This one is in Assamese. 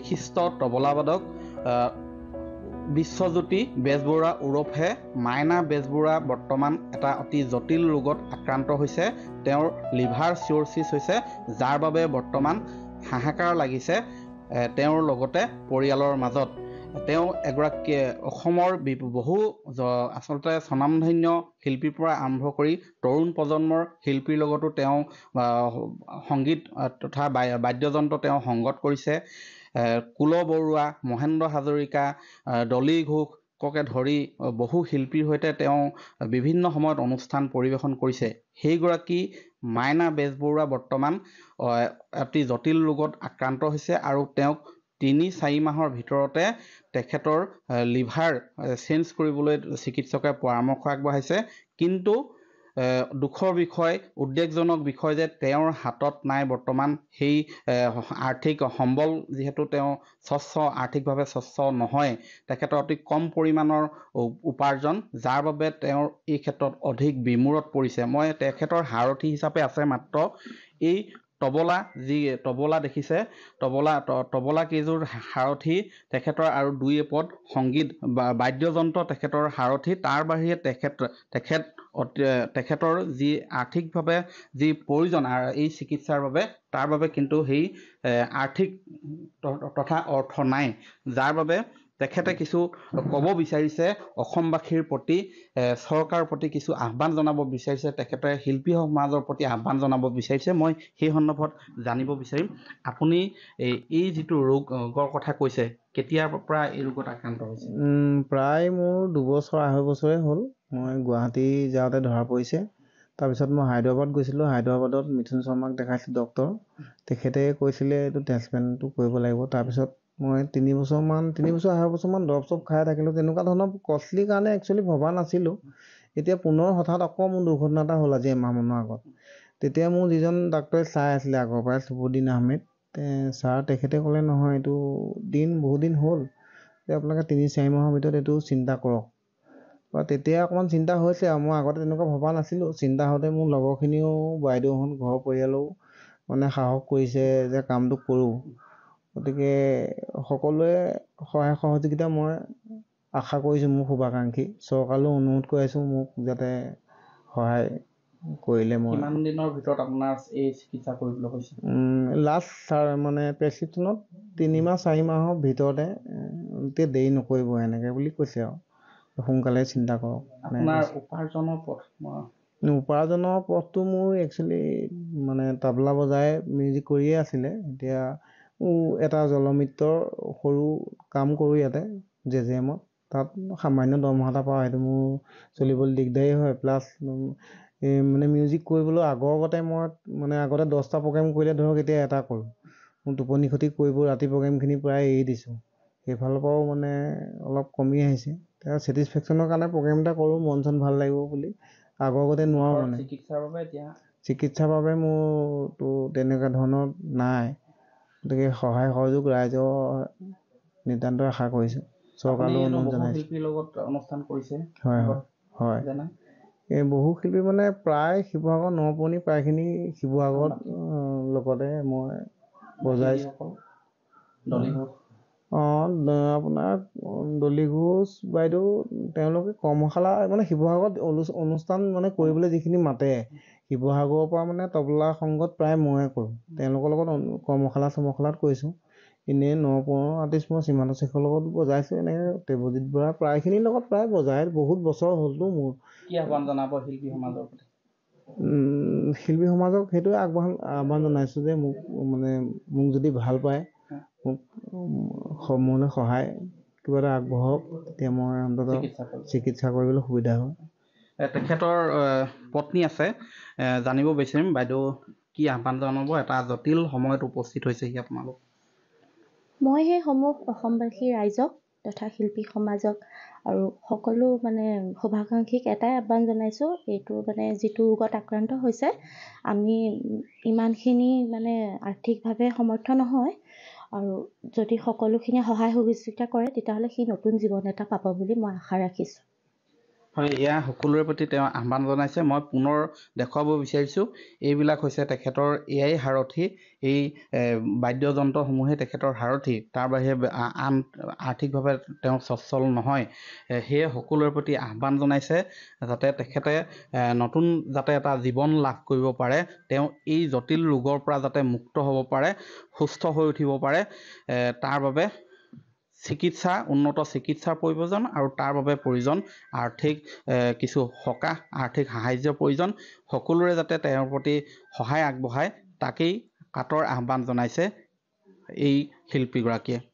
বিশিষ্ট তবলাবাদক বিশ্বজ্যোতি বেজবৰুৱা ওৰফে মাইনা বেজবৰুৱা বৰ্তমান এটা অতি জটিল ৰোগত আক্ৰান্ত হৈছে তেওঁৰ লিভাৰ চিঅ'ৰচিছ হৈছে যাৰ বাবে বৰ্তমান হাহাকাৰ লাগিছে তেওঁৰ লগতে পৰিয়ালৰ মাজত তেওঁ এগৰাকী অসমৰ বহু আচলতে স্বনামধন্য শিল্পীৰ পৰা আৰম্ভ কৰি তৰুণ প্ৰজন্মৰ শিল্পীৰ লগতো তেওঁ সংগীত তথা বাদ্যযন্ত্ৰ তেওঁ সংগত কৰিছে কুল বৰুৱা মহেন্দ্ৰ হাজৰিকা ডলি ঘোষকে ধৰি বহু শিল্পীৰ সৈতে তেওঁ বিভিন্ন সময়ত অনুষ্ঠান পৰিৱেশন কৰিছে সেইগৰাকী মাইনা বেজবৰুৱা বৰ্তমান অতি জটিল ৰোগত আক্ৰান্ত হৈছে আৰু তেওঁক তিনি চাৰি মাহৰ ভিতৰতে তেখেতৰ লিভাৰ চেঞ্জ কৰিবলৈ চিকিৎসকে পৰামৰ্শ আগবঢ়াইছে কিন্তু দুখৰ বিষয় উদ্বেগজনক বিষয় যে তেওঁৰ হাতত নাই বৰ্তমান সেই আৰ্থিক সম্বল যিহেতু তেওঁ স্বচ্ছ আৰ্থিকভাৱে স্বচ্ছ নহয় তেখেতৰ অতি কম পৰিমাণৰ উপাৰ্জন যাৰ বাবে তেওঁৰ এই ক্ষেত্ৰত অধিক বিমূৰত পৰিছে মই তেখেতৰ সাৰথি হিচাপে আছে মাত্ৰ এই তবলা যি তবলা দেখিছে তবলা তবলা কেইযোৰ সাৰথি তেখেতৰ আৰু দুই এপদ সংগীত বা বাদ্যযন্ত্ৰ তেখেতৰ সাৰথি তাৰ বাহিৰে তেখেত তেখেত তেখেতৰ যি আৰ্থিকভাৱে যি প্ৰয়োজন এই চিকিৎসাৰ বাবে তাৰ বাবে কিন্তু সেই আৰ্থিক তথা অৰ্থ নাই যাৰ বাবে তেখেতে কিছু ক'ব বিচাৰিছে অসমবাসীৰ প্ৰতি চৰকাৰৰ প্ৰতি কিছু আহ্বান জনাব বিচাৰিছে তেখেতে শিল্পী সমাজৰ প্ৰতি আহ্বান জনাব বিচাৰিছে মই সেই সন্দৰ্ভত জানিব বিচাৰিম আপুনি এই যিটো ৰোগৰ কথা কৈছে কেতিয়াৰ পৰা এই ৰোগত আক্ৰান্ত হৈছে প্ৰায় মোৰ দুবছৰ আঢ়ৈ বছৰে হ'ল মই গুৱাহাটী যাওঁতে ধৰা পৰিছে তাৰপিছত মই হায়দৰাবাদ গৈছিলোঁ হায়দৰাবাদত মিথুন শৰ্মাক দেখাইছিলোঁ ডক্টৰ তেখেতে কৈছিলে এইটো ট্ৰেন্সপ্লেণ্টটো কৰিব লাগিব তাৰপিছত মই তিনিবছৰমান তিনিবছৰ আঢ়ৈ বছৰমান দৰৱ চৰৱ খাই থাকিলোঁ তেনেকুৱা ধৰণৰ কষ্টলি কাৰণে একচুৱেলি ভবা নাছিলোঁ এতিয়া পুনৰ হঠাৎ আকৌ মোৰ দুৰ্ঘটনা এটা হ'ল আজি এমাহমানৰ আগত তেতিয়া মোৰ যিজন ডাক্তৰে চাই আছিলে আগৰ পৰাই চুবুদ্দিন আহমেদ ছাৰ তেখেতে ক'লে নহয় এইটো দিন বহুদিন হ'ল যে আপোনালোকে তিনি চাৰি মাহৰ ভিতৰত এইটো চিন্তা কৰক বা তেতিয়া অকণমান চিন্তা হৈছে আৰু মই আগতে তেনেকুৱা ভবা নাছিলোঁ চিন্তা হওঁতে মোৰ লগৰখিনিও বাইদেউহঁত ঘৰৰ পৰিয়ালেও মানে সাহস কৰিছে যে কামটো কৰোঁ গতিকে সকলোৱে সহায় সহযোগিতা মই আশা কৰিছোঁ মোৰ শুভাকাংক্ষী চৰকাৰলৈ অনুৰোধ কৰি আছোঁ মোক যাতে সহায় কৰিলে মই লাষ্ট ছাৰ মানে প্ৰেচক্ৰিপশ্যনত তিনিমাহ চাৰি মাহৰ ভিতৰতে এতিয়া দেৰি নকৰিব এনেকৈ বুলি কৈছে আৰু সোনকালে চিন্তা কৰক উপাৰ্জনৰ পথ পথটো মোৰ একচুৱেলি মানে তাবলা বজাই মিউজিক কৰিয়ে আছিলে এতিয়া এটা জলমিত্ৰৰ সৰু কাম কৰোঁ ইয়াতে জে জে এমত তাত সামান্য দৰমহা এটা পাওঁ সেইটো মোৰ চলিবলৈ দিগদাৰী হয় প্লাছ এই মানে মিউজিক কৰিবলৈ আগৰ আগতে মই মানে আগতে দহটা প্ৰগ্ৰেম কৰিলে ধৰক এতিয়া এটা কৰোঁ মোৰ টোপনি খতি কৰিব ৰাতি প্ৰগ্ৰেমখিনি প্ৰায় এৰি দিছোঁ সেইফালৰ পৰাও মানে অলপ কমি আহিছে ছেটিছফেকশ্যনৰ কাৰণে প্ৰগ্ৰেম এটা কৰোঁ মন চন ভাল লাগিব বুলি আগৰ আগতে নোৱাৰোঁ মানে চিকিৎসাৰ বাবে এতিয়া চিকিৎসাৰ বাবে মোৰতো তেনেকুৱা ধৰণৰ নাই গতিকে সহায় সহযোগ ৰাইজৰ নিতান্ত আশা কৰিছোঁ চৰকাৰলৈ অনুৰোধ জনাইছোঁ এই বহু শিল্পী মানে প্ৰায় শিৱসাগৰ নপুৰণি প্ৰায়খিনি শিৱসাগৰত লগতে মই বজাইছোঁ অঁ আপোনাৰ দলি ঘোষ বাইদেউ তেওঁলোকে কৰ্মশালা মানে শিৱসাগৰত অনুষ্ঠান মানে কৰিবলৈ যিখিনি মাতে শিৱসাগৰৰ পৰা মানে তবলা সংগত প্ৰায় ময়ে কৰোঁ তেওঁলোকৰ লগত কৰ্মশালা চৰ্মশালাত কৰিছোঁ এনেই ন পুৰণ আৰ্টিষ্ট মই সীমান্ত শেখৰৰ লগত বজাইছোঁ এনেকৈ দেৱজিত বৰা প্ৰায়খিনিৰ লগত প্ৰায় বজাই বহুত বছৰ হ'লতো মোৰ কি আহ্বান জনাব শিল্পী সমাজৰ প্ৰতি শিল্পী সমাজক সেইটোৱে আগবঢ়া আহ্বান জনাইছোঁ যে মোক মানে মোক যদি ভাল পায় মোক মোলৈ সহায় কিবা এটা আগবঢ়াওক তেতিয়া মই অন্ততঃ চিকিৎসা কৰিবলৈ সুবিধা হয় তেখেতৰ পত্নী আছে জানিব বিচাৰিম বাইদেউ কি আহ্বান জনাব এটা জটিল সময়ত উপস্থিত হৈছে সি আপোনালোক মই সেইসমূহ অসমবাসী ৰাইজক তথা শিল্পী সমাজক আৰু সকলো মানে শুভাকাংক্ষীক এটাই আহ্বান জনাইছোঁ এইটো মানে যিটো ৰোগত আক্ৰান্ত হৈছে আমি ইমানখিনি মানে আৰ্থিকভাৱে সমৰ্থ নহয় আৰু যদি সকলোখিনি সহায় সুবিচিতা কৰে তেতিয়াহ'লে সি নতুন জীৱন এটা পাব বুলি মই আশা ৰাখিছোঁ হয় এয়া সকলোৰে প্ৰতি তেওঁ আহ্বান জনাইছে মই পুনৰ দেখুৱাব বিচাৰিছোঁ এইবিলাক হৈছে তেখেতৰ এয়াই সাৰথি এই বাদ্যযন্ত্ৰসমূহে তেখেতৰ সাৰথি তাৰ বাহিৰে আন আৰ্থিকভাৱে তেওঁ স্বচ্ছল নহয় সেয়ে সকলোৰে প্ৰতি আহ্বান জনাইছে যাতে তেখেতে নতুন যাতে এটা জীৱন লাভ কৰিব পাৰে তেওঁ এই জটিল ৰোগৰ পৰা যাতে মুক্ত হ'ব পাৰে সুস্থ হৈ উঠিব পাৰে তাৰ বাবে চিকিৎসা উন্নত চিকিৎসাৰ প্ৰয়োজন আৰু তাৰ বাবে প্ৰয়োজন আৰ্থিক কিছু সকাহ আৰ্থিক সাহাৰ্য প্ৰয়োজন সকলোৰে যাতে তেওঁৰ প্ৰতি সহায় আগবঢ়ায় তাকেই কাটৰ আহ্বান জনাইছে এই শিল্পীগৰাকীয়ে